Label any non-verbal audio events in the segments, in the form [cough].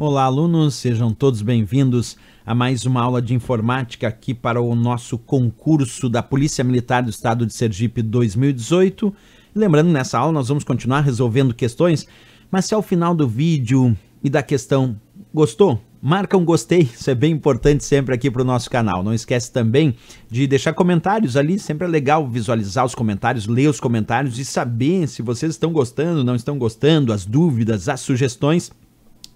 Olá, alunos, sejam todos bem-vindos a mais uma aula de informática aqui para o nosso concurso da Polícia Militar do Estado de Sergipe 2018. Lembrando, nessa aula nós vamos continuar resolvendo questões, mas se ao final do vídeo e da questão gostou, marca um gostei, [laughs] isso é bem importante sempre aqui para o nosso canal. Não esquece também de deixar comentários ali, sempre é legal visualizar os comentários, ler os comentários e saber se vocês estão gostando, não estão gostando, as dúvidas, as sugestões.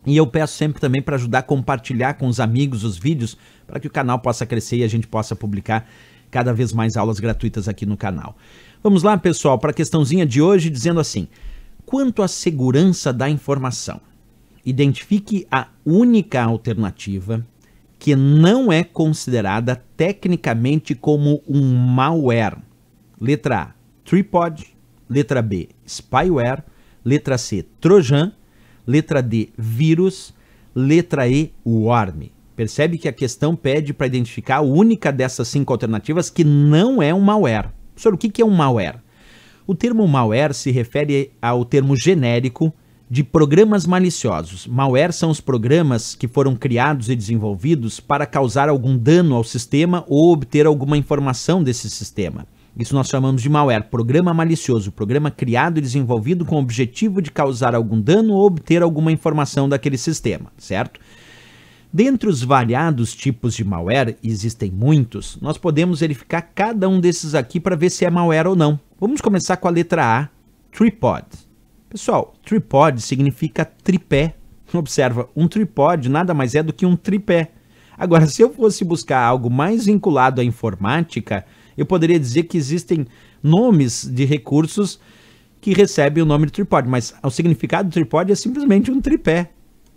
E eu peço sempre também para ajudar a compartilhar com os amigos os vídeos para que o canal possa crescer e a gente possa publicar cada vez mais aulas gratuitas aqui no canal. Vamos lá, pessoal, para a questãozinha de hoje, dizendo assim: quanto à segurança da informação, identifique a única alternativa que não é considerada tecnicamente como um malware. Letra A, tripod. Letra B, spyware. Letra C, trojan Letra D, vírus. Letra E, worm. Percebe que a questão pede para identificar a única dessas cinco alternativas que não é um malware. Professor, o que é um malware? O termo malware se refere ao termo genérico de programas maliciosos. Malware são os programas que foram criados e desenvolvidos para causar algum dano ao sistema ou obter alguma informação desse sistema. Isso nós chamamos de malware, programa malicioso, programa criado e desenvolvido com o objetivo de causar algum dano ou obter alguma informação daquele sistema, certo? Dentre os variados tipos de malware, existem muitos, nós podemos verificar cada um desses aqui para ver se é malware ou não. Vamos começar com a letra A, tripod. Pessoal, tripod significa tripé. Observa, um tripod nada mais é do que um tripé. Agora, [laughs] se eu fosse buscar algo mais vinculado à informática, eu poderia dizer que existem nomes de recursos que recebem o nome de tripod, mas o significado do tripod é simplesmente um tripé.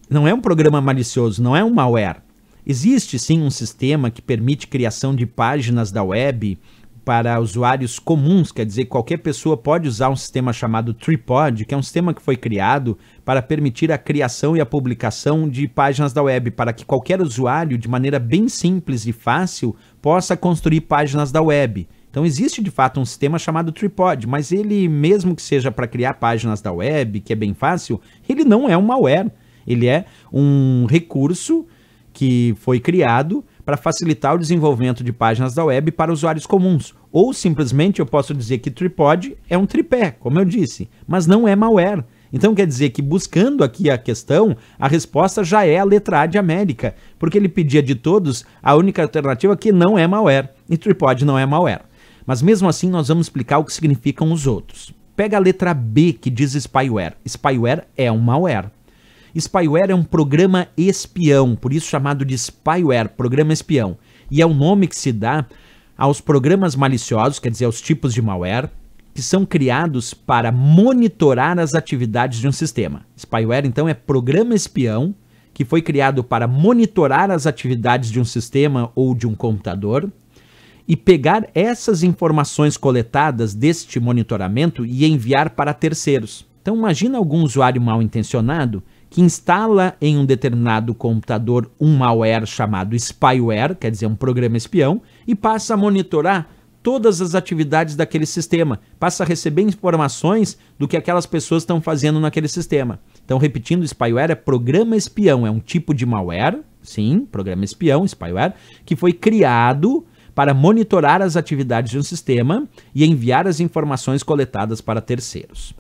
Não é um programa malicioso, não é um malware. Existe sim um sistema que permite criação de páginas da web para usuários comuns, quer dizer, qualquer pessoa pode usar um sistema chamado Tripod, que é um sistema que foi criado para permitir a criação e a publicação de páginas da web, para que qualquer usuário, de maneira bem simples e fácil, possa construir páginas da web. Então existe de fato um sistema chamado Tripod, mas ele mesmo que seja para criar páginas da web, que é bem fácil, ele não é um malware. Ele é um recurso que foi criado para facilitar o desenvolvimento de páginas da web para usuários comuns. Ou simplesmente eu posso dizer que tripod é um tripé, como eu disse, mas não é malware. Então quer dizer que buscando aqui a questão, a resposta já é a letra A de América, porque ele pedia de todos a única alternativa que não é malware, e tripod não é malware. Mas mesmo assim nós vamos explicar o que significam os outros. Pega a letra B que diz spyware. Spyware é um malware. Spyware é um programa espião, por isso chamado de spyware, programa espião. E é o nome que se dá aos programas maliciosos, quer dizer, aos tipos de malware, que são criados para monitorar as atividades de um sistema. Spyware, então, é programa espião que foi criado para monitorar as atividades de um sistema ou de um computador e pegar essas informações coletadas deste monitoramento e enviar para terceiros. Então, imagina algum usuário mal intencionado que instala em um determinado computador um malware chamado spyware, quer dizer, um programa espião, e passa a monitorar todas as atividades daquele sistema, passa a receber informações do que aquelas pessoas estão fazendo naquele sistema. Então, repetindo, spyware é programa espião, é um tipo de malware, sim, programa espião, spyware, que foi criado para monitorar as atividades de um sistema e enviar as informações coletadas para terceiros.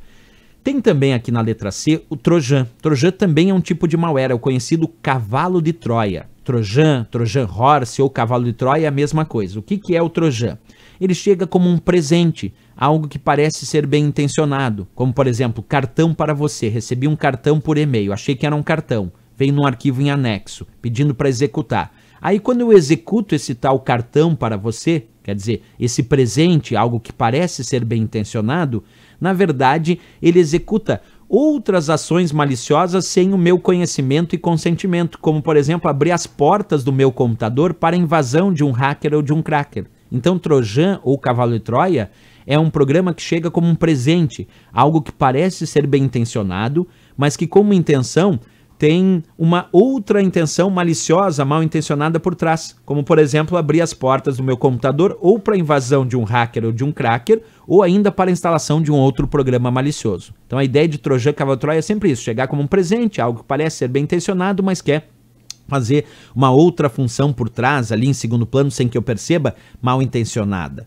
Tem também aqui na letra C o Trojan. Trojan também é um tipo de malware, é o conhecido cavalo de Troia. Trojan, Trojan Horse ou cavalo de Troia é a mesma coisa. O que, que é o Trojan? Ele chega como um presente, algo que parece ser bem intencionado, como por exemplo, cartão para você. Recebi um cartão por e-mail, achei que era um cartão. Vem num arquivo em anexo, pedindo para executar. Aí quando eu executo esse tal cartão para você, quer dizer, esse presente, algo que parece ser bem intencionado, na verdade, ele executa outras ações maliciosas sem o meu conhecimento e consentimento, como por exemplo, abrir as portas do meu computador para invasão de um hacker ou de um cracker. Então, Trojan ou Cavalo de Troia é um programa que chega como um presente, algo que parece ser bem intencionado, mas que, como intenção, tem uma outra intenção maliciosa, mal intencionada por trás, como por exemplo abrir as portas do meu computador ou para invasão de um hacker ou de um cracker, ou ainda para a instalação de um outro programa malicioso. Então a ideia de Trojan troia é sempre isso, chegar como um presente, algo que parece ser bem intencionado, mas que é fazer uma outra função por trás ali em segundo plano sem que eu perceba, mal intencionada.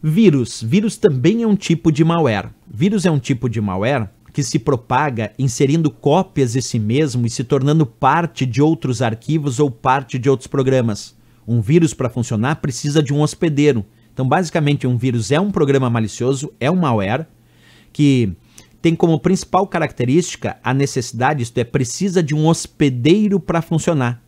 Vírus. Vírus também é um tipo de malware. Vírus é um tipo de malware que se propaga inserindo cópias de si mesmo e se tornando parte de outros arquivos ou parte de outros programas. Um vírus, para funcionar, precisa de um hospedeiro. Então, basicamente, um vírus é um programa malicioso, é um malware, que tem como principal característica a necessidade, isto é, precisa de um hospedeiro para funcionar.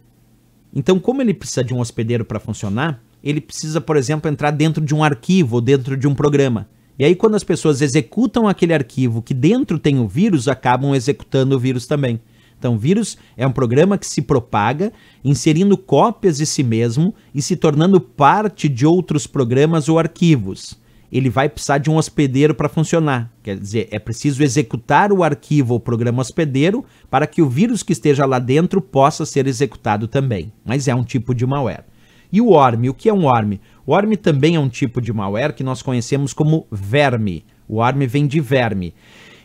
Então, como ele precisa de um hospedeiro para funcionar, ele precisa, por exemplo, entrar dentro de um arquivo ou dentro de um programa. E aí, quando as pessoas executam aquele arquivo que dentro tem o vírus, acabam executando o vírus também. Então, vírus é um programa que se propaga, inserindo cópias de si mesmo e se tornando parte de outros programas ou arquivos. Ele vai precisar de um hospedeiro para funcionar. Quer dizer, é preciso executar o arquivo ou programa hospedeiro para que o vírus que esteja lá dentro possa ser executado também. Mas é um tipo de malware. E o ORM, o que é um ORM? O ARM também é um tipo de malware que nós conhecemos como verme. O ARM vem de verme.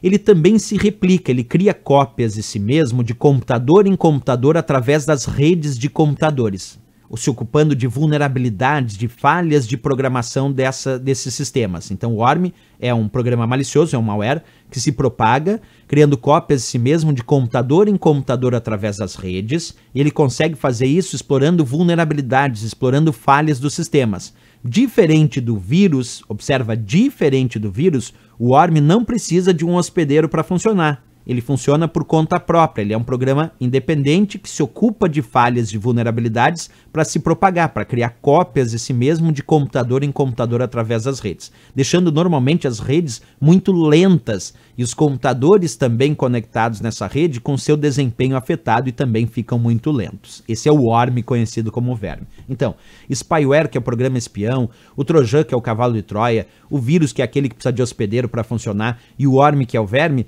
Ele também se replica, ele cria cópias de si mesmo de computador em computador através das redes de computadores se ocupando de vulnerabilidades, de falhas de programação dessa, desses sistemas. Então, o ORM é um programa malicioso, é um malware que se propaga, criando cópias de si mesmo de computador em computador através das redes, e ele consegue fazer isso explorando vulnerabilidades, explorando falhas dos sistemas. Diferente do vírus, observa, diferente do vírus, o ORM não precisa de um hospedeiro para funcionar ele funciona por conta própria, ele é um programa independente que se ocupa de falhas de vulnerabilidades para se propagar, para criar cópias de si mesmo de computador em computador através das redes, deixando normalmente as redes muito lentas e os computadores também conectados nessa rede com seu desempenho afetado e também ficam muito lentos. Esse é o ORM conhecido como verme. Então, spyware que é o programa espião, o trojan que é o cavalo de Troia, o vírus que é aquele que precisa de hospedeiro para funcionar e o ORM que é o verme,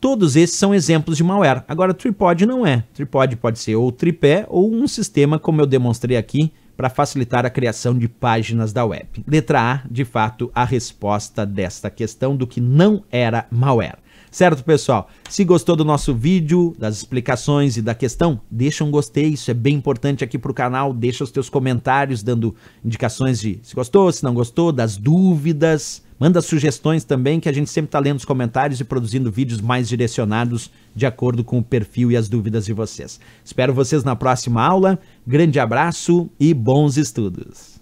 Todos esses são exemplos de malware. Agora, tripod não é. Tripod pode ser ou tripé ou um sistema, como eu demonstrei aqui, para facilitar a criação de páginas da web. Letra A, de fato, a resposta desta questão do que não era malware. Certo, pessoal? Se gostou do nosso vídeo, das explicações e da questão, deixa um gostei, isso é bem importante aqui pro canal. Deixa os teus comentários dando indicações de se gostou, se não gostou, das dúvidas. Manda sugestões também, que a gente sempre está lendo os comentários e produzindo vídeos mais direcionados de acordo com o perfil e as dúvidas de vocês. Espero vocês na próxima aula. Grande abraço e bons estudos!